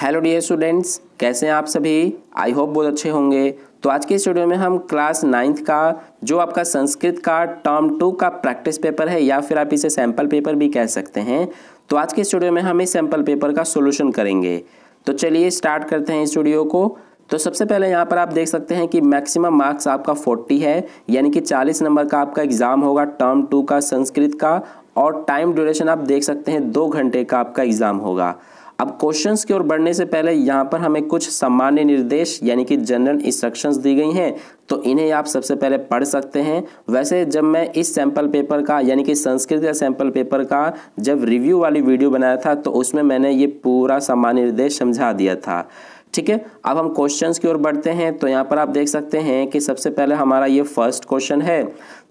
hello dear students कैसे हैं आप सभी आई होप बहुत अच्छे होंगे तो आज के स्टूडियो में हम क्लास नाइन्थ का जो आपका संस्कृत का टर्म टू का प्रैक्टिस पेपर है या फिर आप इसे सैम्पल पेपर भी कह सकते हैं तो आज के स्टूडियो में हम इस सैम्पल पेपर का सोल्यूशन करेंगे तो चलिए स्टार्ट करते हैं स्टूडियो को तो सबसे पहले यहाँ पर आप देख सकते हैं कि मैक्सिमम मार्क्स आपका 40 है यानी कि 40 नंबर का आपका एग्ज़ाम होगा टर्म टू का संस्कृत का और टाइम ड्यूरेशन आप देख सकते हैं दो घंटे का आपका एग्ज़ाम होगा अब क्वेश्चंस की ओर बढ़ने से पहले यहाँ पर हमें कुछ सामान्य निर्देश यानी कि जनरल इंस्ट्रक्शंस दी गई हैं तो इन्हें आप सबसे पहले पढ़ सकते हैं वैसे जब मैं इस सैंपल पेपर का यानी कि संस्कृत या सैंपल पेपर का जब रिव्यू वाली वीडियो बनाया था तो उसमें मैंने ये पूरा सामान्य निर्देश समझा दिया था ठीक है अब हम क्वेश्चंस की ओर बढ़ते हैं तो यहाँ पर आप देख सकते हैं कि सबसे पहले हमारा ये फर्स्ट क्वेश्चन है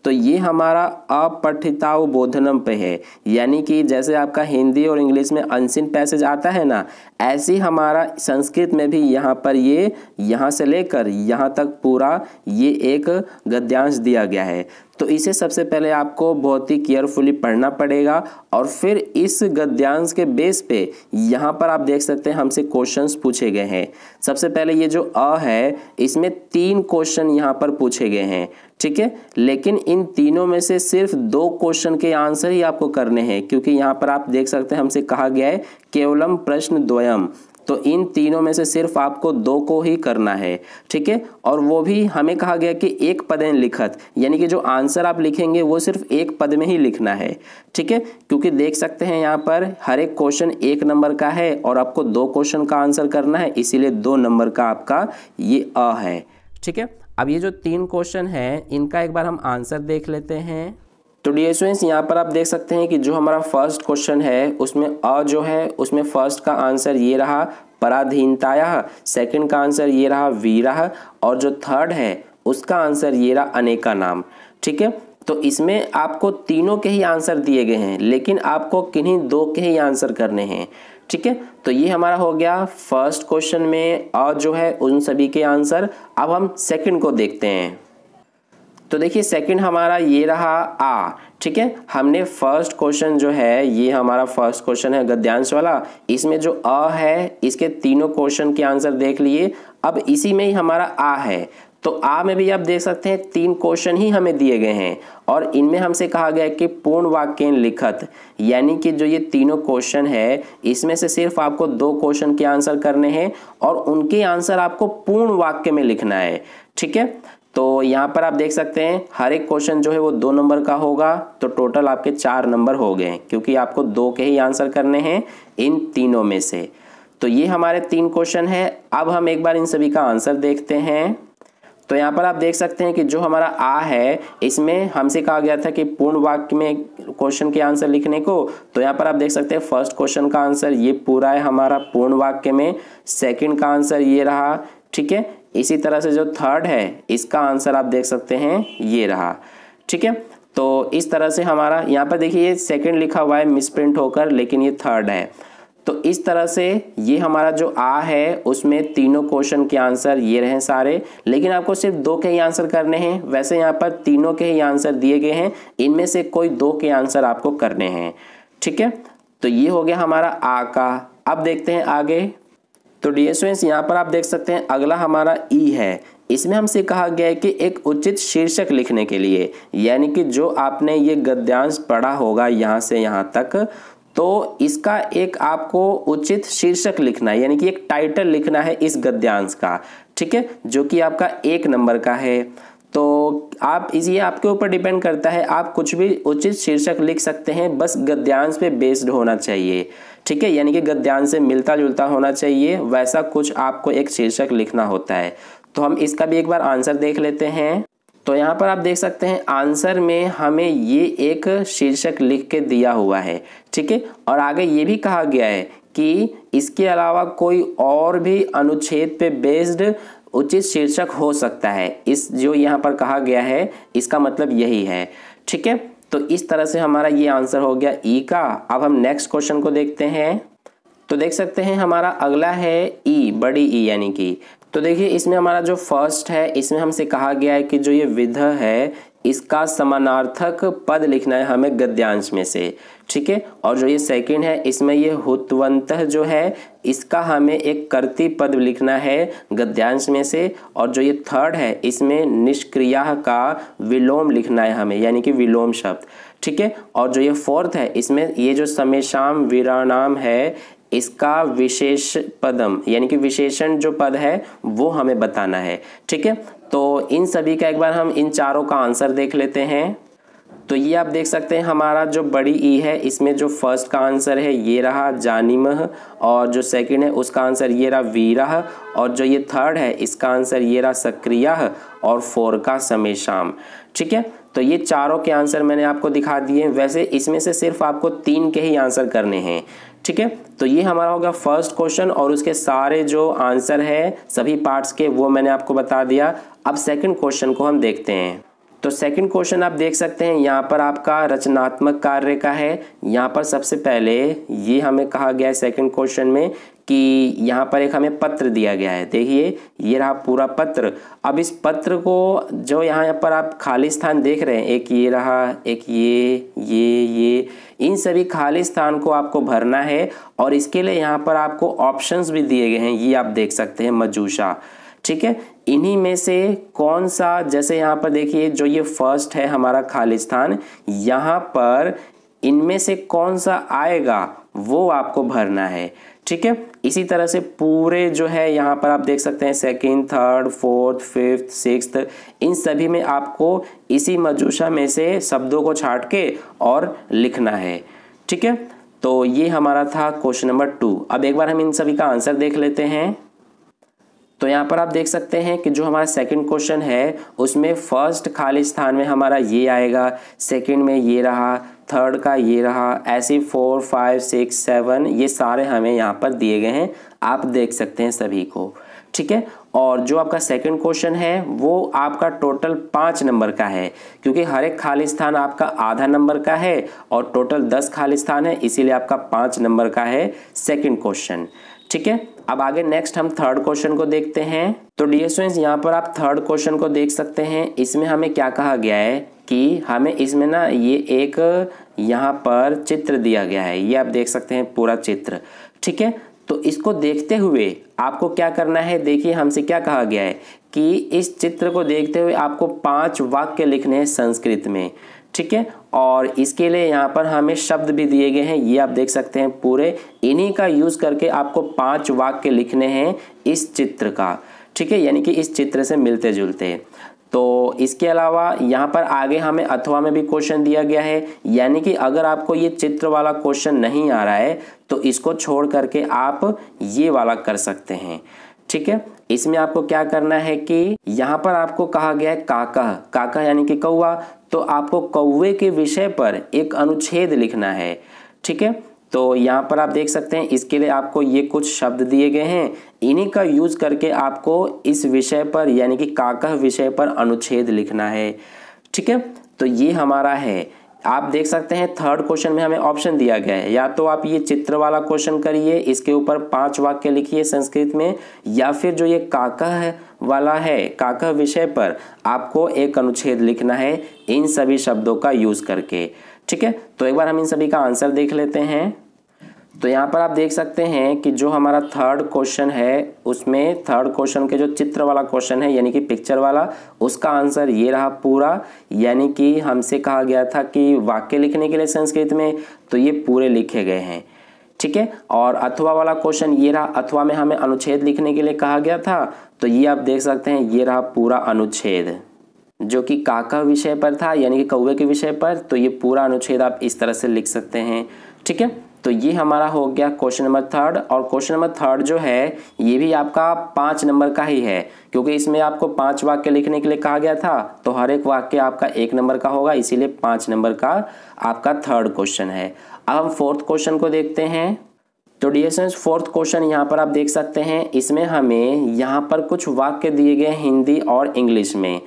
तो ये हमारा अपठिताव बोधनम पे है यानी कि जैसे आपका हिंदी और इंग्लिश में अनसिन पैसेज आता है ना ऐसे हमारा संस्कृत में भी यहाँ पर ये यहाँ से लेकर यहाँ तक पूरा ये एक गद्यांश दिया गया है तो इसे सबसे पहले आपको बहुत ही केयरफुली पढ़ना पड़ेगा और फिर इस गद्यांश के बेस पे यहाँ पर आप देख सकते हैं हमसे क्वेश्चंस पूछे गए हैं सबसे पहले ये जो अ है इसमें तीन क्वेश्चन यहाँ पर पूछे गए हैं ठीक है लेकिन इन तीनों में से सिर्फ दो क्वेश्चन के आंसर ही आपको करने हैं क्योंकि यहाँ पर आप देख सकते हैं हमसे कहा गया है केवलम प्रश्न द्वयम तो इन तीनों में से सिर्फ आपको दो को ही करना है ठीक है और वो भी हमें कहा गया कि एक पद लिखत यानी कि जो आंसर आप लिखेंगे वो सिर्फ एक पद में ही लिखना है ठीक है क्योंकि देख सकते हैं यहाँ पर हर एक क्वेश्चन एक नंबर का है और आपको दो क्वेश्चन का आंसर करना है इसीलिए दो नंबर का आपका ये अ है ठीक है अब ये जो तीन क्वेश्चन है इनका एक बार हम आंसर देख लेते हैं तो डी यहाँ पर आप देख सकते हैं कि जो हमारा फर्स्ट क्वेश्चन है उसमें अ जो है उसमें फर्स्ट का आंसर ये रहा पराधीनताया सेकंड का आंसर ये रहा वीरा और जो थर्ड है उसका आंसर ये रहा अनेका नाम ठीक है तो इसमें आपको तीनों के ही आंसर दिए गए हैं लेकिन आपको किन्हीं दो के ही आंसर करने हैं ठीक है तो ये हमारा हो गया फर्स्ट क्वेश्चन में अ जो है उन सभी के आंसर अब हम सेकेंड को देखते हैं तो देखिए सेकंड हमारा ये रहा आ ठीक है हमने फर्स्ट क्वेश्चन जो है ये हमारा फर्स्ट क्वेश्चन है गद्यांश वाला इसमें जो अ है इसके तीनों क्वेश्चन के आंसर देख लिए अब इसी में ही हमारा आ है तो आ में भी आप देख सकते हैं तीन क्वेश्चन ही हमें दिए गए हैं और इनमें हमसे कहा गया है कि पूर्ण वाक्य लिखत यानी कि जो ये तीनों क्वेश्चन है इसमें से सिर्फ आपको दो क्वेश्चन के आंसर करने हैं और उनके आंसर आपको पूर्ण वाक्य में लिखना है ठीक है तो यहाँ पर आप देख सकते हैं हर एक क्वेश्चन जो है वो दो नंबर का होगा तो टोटल आपके चार नंबर हो गए क्योंकि आपको दो के ही आंसर करने हैं इन तीनों में से तो ये हमारे तीन क्वेश्चन है अब हम एक बार इन सभी का आंसर देखते हैं तो यहाँ पर आप देख सकते हैं कि जो हमारा आ है इसमें हमसे कहा गया था कि पूर्ण वाक्य में क्वेश्चन के आंसर लिखने को तो यहाँ पर आप देख सकते हैं फर्स्ट क्वेश्चन का आंसर ये पूरा है हमारा पूर्ण वाक्य में सेकंड का आंसर ये रहा ठीक है इसी तरह से जो थर्ड है इसका आंसर आप देख सकते हैं ये रहा ठीक है तो इस तरह से हमारा यहाँ पर देखिए सेकंड सेकेंड लिखा हुआ है मिसप्रिंट होकर लेकिन ये थर्ड है तो इस तरह से ये हमारा जो आ है उसमें तीनों क्वेश्चन के आंसर ये रहे सारे लेकिन आपको सिर्फ दो के ही आंसर करने हैं वैसे यहाँ पर तीनों के ही आंसर दिए गए हैं इनमें से कोई दो के आंसर आपको करने हैं ठीक है तो ये हो गया हमारा आ का अब देखते हैं आगे तो डियर स्टूडेंट्स यहाँ पर आप देख सकते हैं अगला हमारा ई e है इसमें हमसे कहा गया है कि एक उचित शीर्षक लिखने के लिए यानी कि जो आपने ये गद्यांश पढ़ा होगा यहाँ से यहाँ तक तो इसका एक आपको उचित शीर्षक लिखना है यानी कि एक टाइटल लिखना है इस गद्यांश का ठीक है जो कि आपका एक नंबर का है तो आप इसी आपके ऊपर डिपेंड करता है आप कुछ भी उचित शीर्षक लिख सकते हैं बस गद्यांश पे बेस्ड होना चाहिए ठीक है यानी कि गद्यांश से मिलता जुलता होना चाहिए वैसा कुछ आपको एक शीर्षक लिखना होता है तो हम इसका भी एक बार आंसर देख लेते हैं तो यहाँ पर आप देख सकते हैं आंसर में हमें ये एक शीर्षक लिख के दिया हुआ है ठीक है और आगे ये भी कहा गया है कि इसके अलावा कोई और भी अनुच्छेद पे बेस्ड उचित शीर्षक हो सकता है इस जो यहाँ पर कहा गया है इसका मतलब यही है ठीक है तो इस तरह से हमारा ये आंसर हो गया ई e का अब हम नेक्स्ट क्वेश्चन को देखते हैं तो देख सकते हैं हमारा अगला है ई e, बड़ी ई e यानी कि तो देखिए इसमें हमारा जो फर्स्ट है इसमें हमसे कहा गया है कि जो ये विध है इसका समानार्थक पद लिखना है हमें गद्यांश में से ठीक है और जो ये सेकंड है इसमें ये हुतवंत जो है इसका हमें एक कर्ती पद लिखना है गद्यांश में से और जो ये थर्ड है इसमें निष्क्रिया का विलोम लिखना है हमें यानी कि विलोम शब्द ठीक है और जो ये फोर्थ है इसमें ये जो समेशाम विराणाम है इसका विशेष पदम यानी कि विशेषण जो पद है वो हमें बताना है ठीक है तो इन सभी का एक बार हम इन चारों का आंसर देख लेते हैं तो ये आप देख सकते हैं हमारा जो बड़ी ई e है इसमें जो फर्स्ट का आंसर है ये रहा जानिमह और जो सेकंड है उसका आंसर ये रहा वीराह और जो ये थर्ड है इसका आंसर ये रहा सक्रिया और फोर का समय शाम ठीक है तो ये चारों के आंसर मैंने आपको दिखा दिए वैसे इसमें से सिर्फ आपको तीन के ही आंसर करने हैं ठीक है तो ये हमारा होगा फर्स्ट क्वेश्चन और उसके सारे जो आंसर है सभी पार्ट्स के वो मैंने आपको बता दिया अब सेकंड क्वेश्चन को हम देखते हैं तो सेकंड क्वेश्चन आप देख सकते हैं यहाँ पर आपका रचनात्मक कार्य का है यहाँ पर सबसे पहले ये हमें कहा गया है सेकेंड क्वेश्चन में कि यहाँ पर एक हमें पत्र दिया गया है देखिए ये रहा पूरा पत्र अब इस पत्र को जो यहाँ पर आप खाली स्थान देख रहे हैं एक ये रहा एक ये ये ये इन सभी खाली स्थान को आपको भरना है और इसके लिए यहाँ पर आपको ऑप्शंस भी दिए गए हैं ये आप देख सकते हैं मजूषा ठीक है इन्हीं में से कौन सा जैसे यहाँ पर देखिए जो ये फर्स्ट है हमारा खालिस्तान यहाँ पर इनमें से कौन सा आएगा वो आपको भरना है ठीक है इसी तरह से पूरे जो है यहाँ पर आप देख सकते हैं second third fourth fifth six इन सभी में आपको इसी मजूषा में से शब्दों को छाट के और लिखना है ठीक है तो ये हमारा था क्वेश्चन नंबर टू अब एक बार हम इन सभी का आंसर देख लेते हैं तो यहाँ पर आप देख सकते हैं कि जो हमारा सेकंड क्वेश्चन है उसमें फर्स्ट खाली स्थान में हमारा ये आएगा सेकंड में ये रहा थर्ड का ये रहा ऐसे फोर फाइव सिक्स सेवन ये सारे हमें यहाँ पर दिए गए हैं आप देख सकते हैं सभी को ठीक है और जो आपका सेकंड क्वेश्चन है वो आपका टोटल पाँच नंबर का है क्योंकि हर एक खाली स्थान आपका आधा नंबर का है और टोटल दस खाली स्थान है इसीलिए आपका पाँच नंबर का है सेकंड क्वेश्चन ठीक है अब आगे नेक्स्ट हम थर्ड क्वेश्चन को देखते हैं तो डी स्टूडेंट्स यहाँ पर आप थर्ड क्वेश्चन को देख सकते हैं इसमें हमें क्या कहा गया है कि हमें इसमें ना ये एक यहाँ पर चित्र दिया गया है ये आप देख सकते हैं पूरा चित्र ठीक है तो इसको देखते हुए आपको क्या करना है देखिए हमसे क्या कहा गया है कि इस चित्र को देखते हुए आपको पांच वाक्य लिखने हैं संस्कृत में ठीक है और इसके लिए यहाँ पर हमें शब्द भी दिए गए हैं ये आप देख सकते हैं पूरे इन्हीं का यूज़ करके आपको पांच वाक्य लिखने हैं इस चित्र का ठीक है यानी कि इस चित्र से मिलते जुलते तो इसके अलावा यहाँ पर आगे हमें अथवा में भी क्वेश्चन दिया गया है यानी कि अगर आपको ये चित्र वाला क्वेश्चन नहीं आ रहा है तो इसको छोड़ करके आप ये वाला कर सकते हैं ठीक है इसमें आपको क्या करना है कि यहाँ पर आपको कहा गया है काका काका यानी कि कौआ तो आपको कौवे के विषय पर एक अनुच्छेद लिखना है ठीक है तो यहाँ पर आप देख सकते हैं इसके लिए आपको ये कुछ शब्द दिए गए हैं इन्हीं का यूज करके आपको इस विषय पर यानी कि काकह विषय पर अनुच्छेद लिखना है ठीक है तो ये हमारा है आप देख सकते हैं थर्ड क्वेश्चन में हमें ऑप्शन दिया गया है या तो आप ये चित्र वाला क्वेश्चन करिए इसके ऊपर पांच वाक्य लिखिए संस्कृत में या फिर जो ये काका है वाला है काका विषय पर आपको एक अनुच्छेद लिखना है इन सभी शब्दों का यूज़ करके ठीक है तो एक बार हम इन सभी का आंसर देख लेते हैं तो यहाँ पर आप देख सकते हैं कि जो हमारा थर्ड क्वेश्चन है उसमें थर्ड क्वेश्चन के जो चित्र वाला क्वेश्चन है यानी कि पिक्चर वाला उसका आंसर ये रहा पूरा यानी कि हमसे कहा गया था कि वाक्य लिखने के लिए संस्कृत में तो ये पूरे लिखे गए हैं ठीक है और अथवा वाला क्वेश्चन ये रहा अथवा में हमें अनुच्छेद लिखने के लिए कहा गया था तो ये आप देख सकते हैं ये रहा पूरा अनुच्छेद जो कि काका विषय पर था यानी कि कौवे के विषय पर तो ये पूरा अनुच्छेद आप इस तरह से लिख सकते हैं ठीक है तो ये हमारा हो गया क्वेश्चन नंबर थर्ड और क्वेश्चन नंबर थर्ड जो है ये भी आपका पाँच नंबर का ही है क्योंकि इसमें आपको पाँच वाक्य लिखने के लिए कहा गया था तो हर एक वाक्य आपका एक नंबर का होगा इसीलिए पाँच नंबर का आपका थर्ड क्वेश्चन है अब हम फोर्थ क्वेश्चन को देखते हैं तो डियर फोर्थ क्वेश्चन यहाँ पर आप देख सकते हैं इसमें हमें यहाँ पर कुछ वाक्य दिए गए हिंदी और इंग्लिश में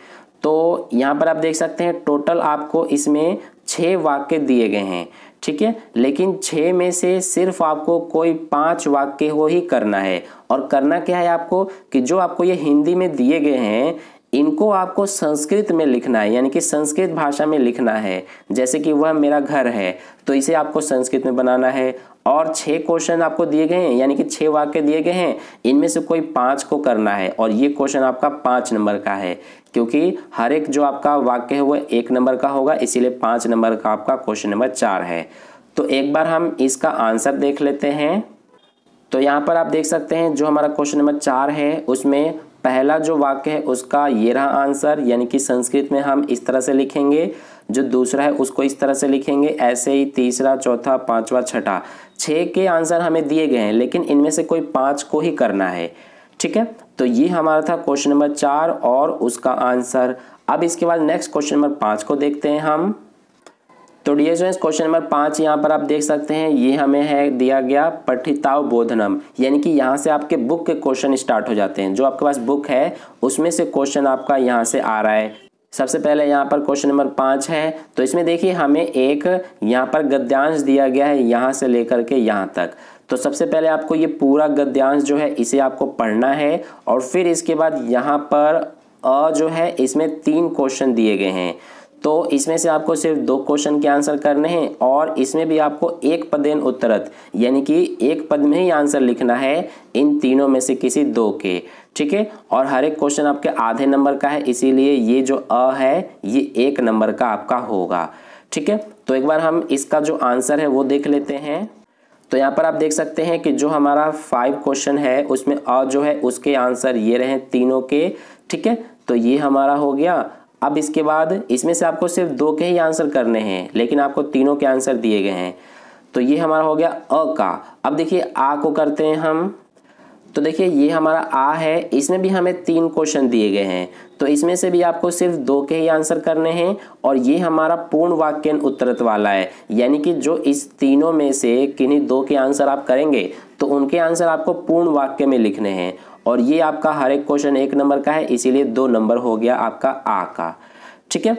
तो यहाँ पर आप देख सकते हैं टोटल आपको इसमें छः वाक्य दिए गए हैं ठीक है लेकिन छः में से सिर्फ आपको कोई पांच वाक्य को ही करना है और करना क्या है आपको कि जो आपको ये हिंदी में दिए गए हैं इनको आपको संस्कृत में लिखना है यानी कि संस्कृत भाषा में लिखना है जैसे कि वह मेरा घर है तो इसे आपको संस्कृत में बनाना है और छः क्वेश्चन आपको दिए गए हैं यानी कि छः वाक्य दिए गए हैं इनमें से कोई पाँच को करना है और ये क्वेश्चन आपका पाँच नंबर का है क्योंकि हर एक जो आपका वाक्य है वह एक नंबर का होगा इसीलिए पाँच नंबर का आपका क्वेश्चन नंबर चार है तो एक बार हम इसका आंसर देख लेते हैं तो यहाँ पर आप देख सकते हैं जो हमारा क्वेश्चन नंबर चार है उसमें पहला जो वाक्य है उसका ये रहा आंसर यानी कि संस्कृत में हम इस तरह से लिखेंगे जो दूसरा है उसको इस तरह से लिखेंगे ऐसे ही तीसरा चौथा पांचवा छठा छः के आंसर हमें दिए गए हैं लेकिन इनमें से कोई पाँच को ही करना है ठीक है तो ये हमारा था क्वेश्चन नंबर चार और उसका आंसर अब इसके बाद नेक्स्ट क्वेश्चन नंबर पाँच को देखते हैं हम तो डी एस क्वेश्चन नंबर पाँच यहाँ पर आप देख सकते हैं ये हमें है दिया गया पठिताव बोधनम यानी कि यहाँ से आपके बुक के क्वेश्चन स्टार्ट हो जाते हैं जो आपके पास बुक है उसमें से क्वेश्चन आपका यहाँ से आ रहा है सबसे पहले यहाँ पर क्वेश्चन नंबर पाँच है तो इसमें देखिए हमें एक यहाँ पर गद्यांश दिया गया है यहाँ से लेकर के यहाँ तक तो सबसे पहले आपको ये पूरा गद्यांश जो है इसे आपको पढ़ना है और फिर इसके बाद यहाँ पर अ जो है इसमें तीन क्वेश्चन दिए गए हैं तो इसमें से आपको सिर्फ दो क्वेश्चन के आंसर करने हैं और इसमें भी आपको एक पदेन उत्तरत यानी कि एक पद में ही आंसर लिखना है इन तीनों में से किसी दो के ठीक है और हर एक क्वेश्चन आपके आधे नंबर का है इसीलिए ये जो अ है ये एक नंबर का आपका होगा ठीक है तो एक बार हम इसका जो आंसर है वो देख लेते हैं तो यहाँ पर आप देख सकते हैं कि जो हमारा फाइव क्वेश्चन है उसमें अ जो है उसके आंसर ये रहे तीनों के ठीक है तो ये हमारा हो गया अब इसके बाद इसमें से आपको सिर्फ दो के ही आंसर करने हैं लेकिन आपको तीनों के आंसर दिए गए हैं तो ये हमारा हो गया अ का अब देखिए आ को करते हैं हम तो देखिए ये हमारा आ है इसमें भी हमें तीन क्वेश्चन दिए गए हैं तो इसमें से भी आपको सिर्फ दो के ही आंसर करने हैं और ये हमारा पूर्ण वाक्य उत्तरत वाला है यानी कि जो इस तीनों में से किन्हीं दो के आंसर आप करेंगे तो उनके आंसर आपको पूर्ण वाक्य में लिखने हैं और ये आपका हर एक क्वेश्चन एक नंबर का है इसीलिए दो नंबर हो गया आपका आ का ठीक है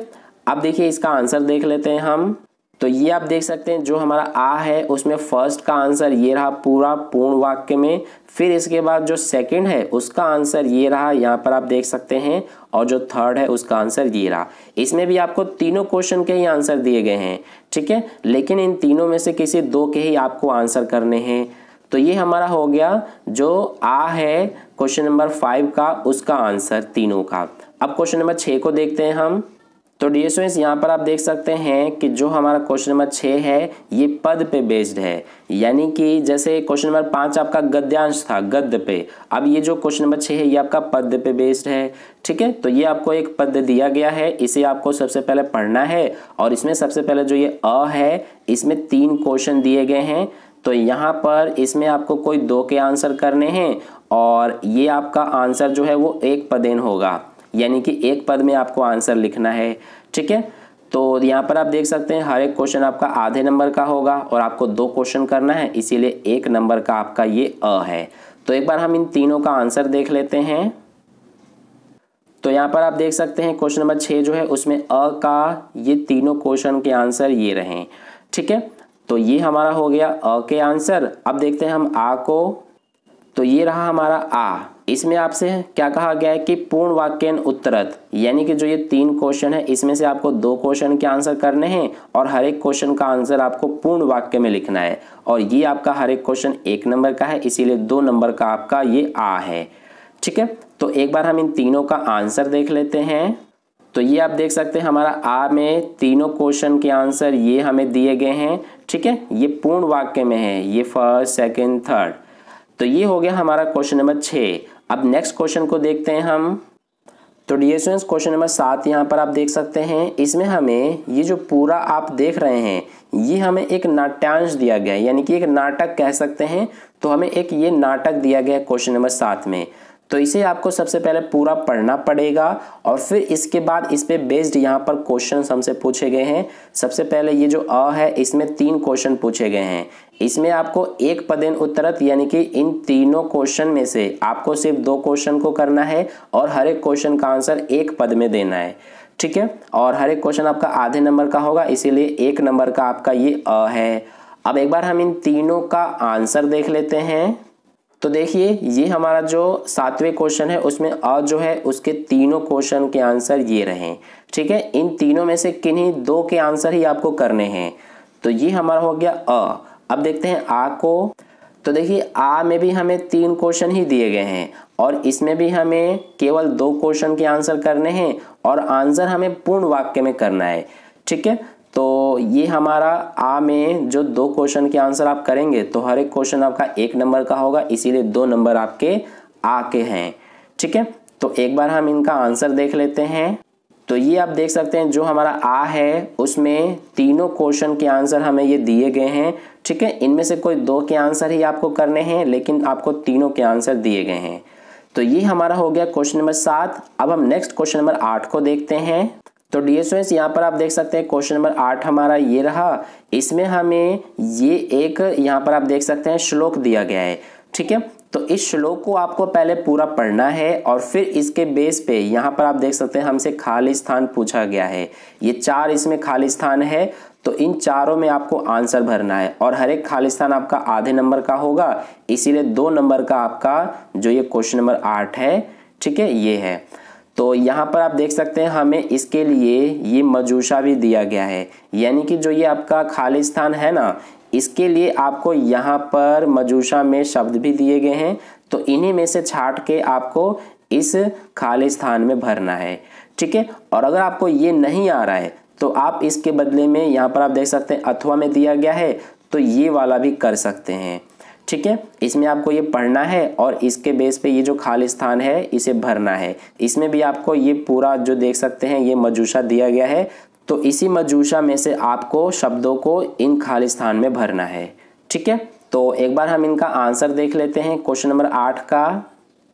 अब देखिए इसका आंसर देख लेते हैं हम तो ये आप देख सकते हैं जो हमारा आ है उसमें फर्स्ट का आंसर ये रहा पूरा पूर्ण वाक्य में फिर इसके बाद जो सेकंड है उसका आंसर ये रहा यहाँ पर आप देख सकते हैं और जो थर्ड है उसका आंसर ये रहा इसमें भी आपको तीनों क्वेश्चन के ही आंसर दिए गए हैं ठीक है लेकिन इन तीनों में से किसी दो के ही आपको आंसर करने हैं तो ये हमारा हो गया जो आ है क्वेश्चन नंबर फाइव का उसका आंसर तीनों का अब क्वेश्चन नंबर छः को देखते हैं हम तो डी एस यहाँ पर आप देख सकते हैं कि जो हमारा क्वेश्चन नंबर छः है ये पद पे बेस्ड है यानी कि जैसे क्वेश्चन नंबर पाँच आपका गद्यांश था गद्य पे अब ये जो क्वेश्चन नंबर छः है ये आपका पद पे बेस्ड है ठीक है तो ये आपको एक पद दिया गया है इसे आपको सबसे पहले पढ़ना है और इसमें सबसे पहले जो ये अ है इसमें तीन क्वेश्चन दिए गए हैं तो यहाँ पर इसमें आपको कोई दो के आंसर करने हैं और ये आपका आंसर जो है वो एक पदेन होगा यानी कि एक पद में आपको आंसर लिखना है ठीक है तो यहाँ पर आप देख सकते हैं हर एक क्वेश्चन आपका आधे नंबर का होगा और आपको दो क्वेश्चन करना है इसीलिए एक नंबर का आपका ये अ है तो एक बार हम इन तीनों का आंसर देख लेते हैं तो यहाँ पर आप देख सकते हैं क्वेश्चन नंबर छः जो है उसमें अ का ये तीनों क्वेश्चन के आंसर ये रहे ठीक है तो ये हमारा हो गया अ के आंसर अब देखते हैं हम आ को तो ये रहा हमारा आ इसमें आपसे क्या कहा गया है कि पूर्ण वाक्यन उत्तरत यानी कि जो ये तीन क्वेश्चन है इसमें से आपको दो क्वेश्चन के आंसर करने हैं और हर एक क्वेश्चन का आंसर आपको पूर्ण वाक्य में लिखना है और ये आपका हर एक क्वेश्चन एक नंबर का है इसीलिए दो नंबर का आपका ये आ है ठीक है तो एक बार हम इन तीनों का आंसर देख लेते हैं तो ये आप देख सकते हैं हमारा आ में तीनों क्वेश्चन के आंसर ये हमें दिए गए हैं ठीक है ये पूर्ण वाक्य में है ये फर्स्ट सेकंड थर्ड तो ये हो गया हमारा क्वेश्चन नंबर छः अब नेक्स्ट क्वेश्चन को देखते हैं हम तो डी एस क्वेश्चन नंबर सात यहाँ पर आप देख सकते हैं इसमें हमें ये जो पूरा आप देख रहे हैं ये हमें एक नाट्यांश दिया गया है यानी कि एक नाटक कह सकते हैं तो हमें एक ये नाटक दिया गया है क्वेश्चन नंबर सात में तो इसे आपको सबसे पहले पूरा पढ़ना पड़ेगा और फिर इसके बाद इस पर बेस्ड यहाँ पर क्वेश्चन हमसे पूछे गए हैं सबसे पहले ये जो अ है इसमें तीन क्वेश्चन पूछे गए हैं इसमें आपको एक पदेन उत्तरत यानी कि इन तीनों क्वेश्चन में से आपको सिर्फ दो क्वेश्चन को करना है और हर एक क्वेश्चन का आंसर एक पद में देना है ठीक है और हर एक क्वेश्चन आपका आधे नंबर का होगा इसीलिए एक नंबर का आपका ये अ है अब एक बार हम इन तीनों का आंसर देख लेते हैं तो देखिए ये हमारा जो सातवें क्वेश्चन है उसमें और जो है उसके तीनों क्वेश्चन के आंसर ये रहे ठीक है इन तीनों में से किन्हीं दो के आंसर ही आपको करने हैं तो ये हमारा हो गया अ अब देखते हैं आ को तो देखिए आ में भी हमें तीन क्वेश्चन ही दिए गए हैं और इसमें भी हमें केवल दो क्वेश्चन के आंसर करने हैं और आंसर हमें पूर्ण वाक्य में करना है ठीक है तो ये हमारा आ में जो दो क्वेश्चन के आंसर आप करेंगे तो हर एक क्वेश्चन आपका एक नंबर का होगा इसीलिए दो नंबर आपके आ के हैं ठीक है तो एक बार हम इनका आंसर देख लेते हैं तो ये आप देख सकते हैं जो हमारा आ है उसमें तीनों क्वेश्चन के आंसर हमें ये दिए गए हैं ठीक है इनमें से कोई दो के आंसर ही आपको करने हैं लेकिन आपको तीनों के आंसर दिए गए हैं तो ये हमारा हो गया क्वेश्चन नंबर सात अब हम नेक्स्ट क्वेश्चन नंबर आठ को देखते हैं तो डी एस यहाँ पर आप देख सकते हैं क्वेश्चन नंबर आठ हमारा ये रहा इसमें हमें ये एक यहाँ पर आप देख सकते हैं श्लोक दिया गया है ठीक है तो इस श्लोक को आपको पहले पूरा पढ़ना है और फिर इसके बेस पे यहाँ पर आप देख सकते हैं हमसे खाली स्थान पूछा गया है ये चार इसमें खाली स्थान है तो इन चारों में आपको आंसर भरना है और हर एक खाली स्थान आपका आधे नंबर का होगा इसीलिए दो नंबर का आपका जो ये क्वेश्चन नंबर आठ है ठीक है ये है तो यहाँ पर आप देख सकते हैं हमें इसके लिए ये मजूशा भी दिया गया है यानी कि जो ये आपका खाली स्थान है ना इसके लिए आपको यहाँ पर मजूशा में शब्द भी दिए गए हैं तो इन्हीं में से छाट के आपको इस खाली स्थान में भरना है ठीक है और अगर आपको ये नहीं आ रहा है तो आप इसके बदले में यहाँ पर आप देख सकते हैं अथवा में दिया गया है तो ये वाला भी कर सकते हैं ठीक है इसमें आपको ये पढ़ना है और इसके बेस पे ये जो स्थान है इसे भरना है इसमें भी आपको ये पूरा जो देख सकते हैं ये मजूषा दिया गया है तो इसी मजूषा में से आपको शब्दों को इन खाली स्थान में भरना है ठीक है तो एक बार हम इनका आंसर देख लेते हैं क्वेश्चन नंबर आठ का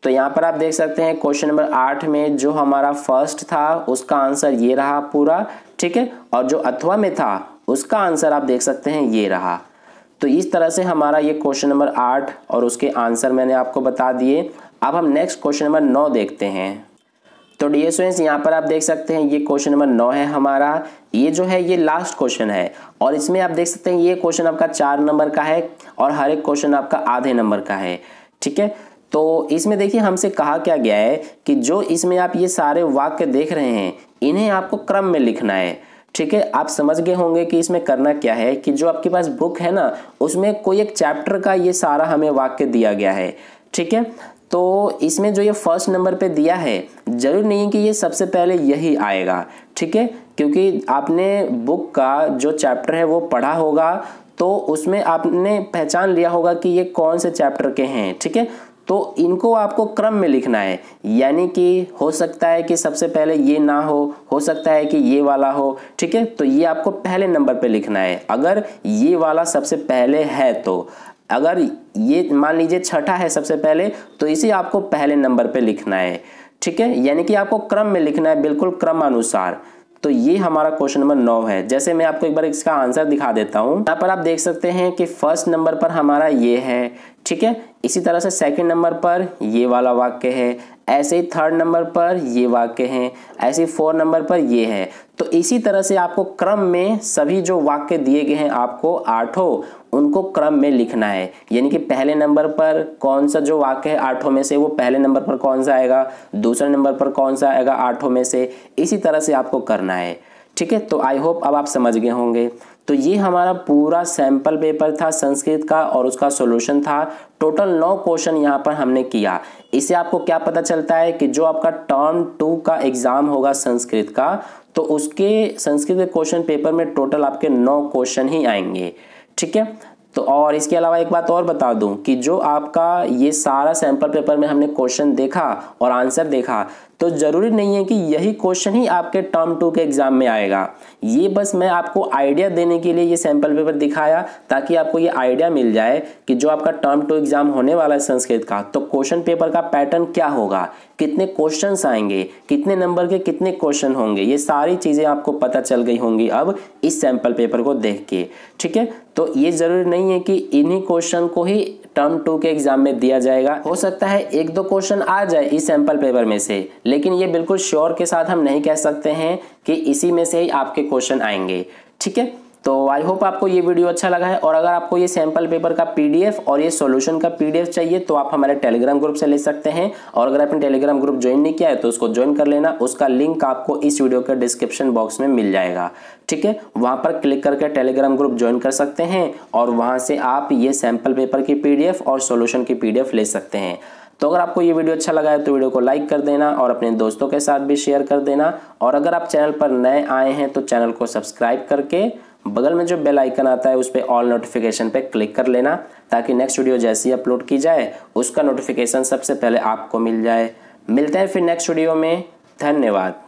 तो यहाँ पर आप देख सकते हैं क्वेश्चन नंबर आठ में जो हमारा फर्स्ट था उसका आंसर ये रहा पूरा ठीक है और जो अथवा में था उसका आंसर आप देख सकते हैं ये रहा तो इस तरह से हमारा ये क्वेश्चन नंबर आठ और उसके आंसर मैंने आपको बता दिए अब हम नेक्स्ट क्वेश्चन नंबर नौ देखते हैं तो डी एस यहाँ पर आप देख सकते हैं ये क्वेश्चन नंबर नौ है हमारा ये जो है ये लास्ट क्वेश्चन है और इसमें आप देख सकते हैं ये क्वेश्चन आपका चार नंबर का है और हर एक क्वेश्चन आपका आधे नंबर का है ठीक है तो इसमें देखिए हमसे कहा क्या गया है कि जो इसमें आप ये सारे वाक्य देख रहे हैं इन्हें आपको क्रम में लिखना है ठीक है आप समझ गए होंगे कि इसमें करना क्या है कि जो आपके पास बुक है ना उसमें कोई एक चैप्टर का ये सारा हमें वाक्य दिया गया है ठीक है तो इसमें जो ये फर्स्ट नंबर पे दिया है ज़रूर नहीं कि ये सबसे पहले यही आएगा ठीक है क्योंकि आपने बुक का जो चैप्टर है वो पढ़ा होगा तो उसमें आपने पहचान लिया होगा कि ये कौन से चैप्टर के हैं ठीक है तो इनको आपको क्रम में लिखना है यानी कि हो सकता है कि सबसे पहले ये ना हो हो सकता है कि ये वाला हो ठीक है तो ये आपको पहले नंबर पे लिखना है अगर ये वाला सबसे पहले है तो अगर ये मान लीजिए छठा है सबसे पहले तो इसे आपको पहले नंबर पे लिखना है ठीक है यानी कि आपको क्रम में लिखना है बिल्कुल क्रमानुसार तो ये हमारा क्वेश्चन नंबर नौ है जैसे मैं आपको एक बार इसका आंसर दिखा देता हूँ यहाँ पर आप देख सकते हैं कि फर्स्ट नंबर पर हमारा ये है ठीक है इसी तरह से सेकंड नंबर पर ये वाला वाक्य है ऐसे ही थर्ड नंबर पर ये वाक्य हैं ऐसे फोर नंबर पर ये है तो इसी तरह से आपको क्रम में सभी जो वाक्य दिए गए हैं आपको आठों उनको क्रम में लिखना है यानी कि पहले नंबर पर कौन सा जो वाक्य है आठों में से वो पहले नंबर पर कौन सा आएगा दूसरे नंबर पर कौन सा आएगा आठों में से इसी तरह से आपको करना है ठीक है तो आई होप अब आप समझ गए होंगे तो ये हमारा पूरा सैंपल पेपर था संस्कृत का और उसका सॉल्यूशन था टोटल नौ क्वेश्चन यहाँ पर हमने किया इससे आपको क्या पता चलता है कि जो आपका टर्म टू का एग्ज़ाम होगा संस्कृत का तो उसके संस्कृत के क्वेश्चन पेपर में टोटल आपके नौ क्वेश्चन ही आएंगे ठीक है तो और इसके अलावा एक बात और बता दूं कि जो आपका ये सारा सैंपल पेपर में हमने क्वेश्चन देखा और आंसर देखा तो ज़रूरी नहीं है कि यही क्वेश्चन ही आपके टर्म टू के एग्ज़ाम में आएगा ये बस मैं आपको आइडिया देने के लिए ये सैंपल पेपर दिखाया ताकि आपको ये आइडिया मिल जाए कि जो आपका टर्म टू एग्ज़ाम होने वाला है संस्कृत का तो क्वेश्चन पेपर का पैटर्न क्या होगा कितने क्वेश्चन आएंगे कितने नंबर के कितने क्वेश्चन होंगे ये सारी चीज़ें आपको पता चल गई होंगी अब इस सैंपल पेपर को देख के ठीक है तो ये ज़रूरी नहीं है कि इन्हीं क्वेश्चन को ही टर्म टू के एग्जाम में दिया जाएगा हो सकता है एक दो क्वेश्चन आ जाए इस सैंपल पेपर में से लेकिन ये बिल्कुल श्योर के साथ हम नहीं कह सकते हैं कि इसी में से ही आपके क्वेश्चन आएंगे ठीक है तो आई होप आपको ये वीडियो अच्छा लगा है और अगर आपको ये सैम्पल पेपर का पीडीएफ और ये सॉल्यूशन का पीडीएफ चाहिए तो आप हमारे टेलीग्राम ग्रुप से ले सकते हैं और अगर आपने टेलीग्राम ग्रुप ज्वाइन नहीं किया है तो उसको ज्वाइन कर लेना उसका लिंक आपको इस वीडियो के डिस्क्रिप्शन बॉक्स में मिल जाएगा ठीक है वहाँ पर क्लिक करके टेलीग्राम ग्रुप ज्वाइन कर सकते हैं और वहाँ से आप ये सैम्पल पेपर की पी और सोल्यूशन की पी ले सकते हैं तो अगर आपको ये वीडियो अच्छा लगा है तो वीडियो को लाइक कर देना और अपने दोस्तों के साथ भी शेयर कर देना और अगर आप चैनल पर नए आए हैं तो चैनल को सब्सक्राइब करके बगल में जो बेल आइकन आता है उस पर ऑल नोटिफिकेशन पे क्लिक कर लेना ताकि नेक्स्ट वीडियो जैसी अपलोड की जाए उसका नोटिफिकेशन सबसे पहले आपको मिल जाए मिलते हैं फिर नेक्स्ट वीडियो में धन्यवाद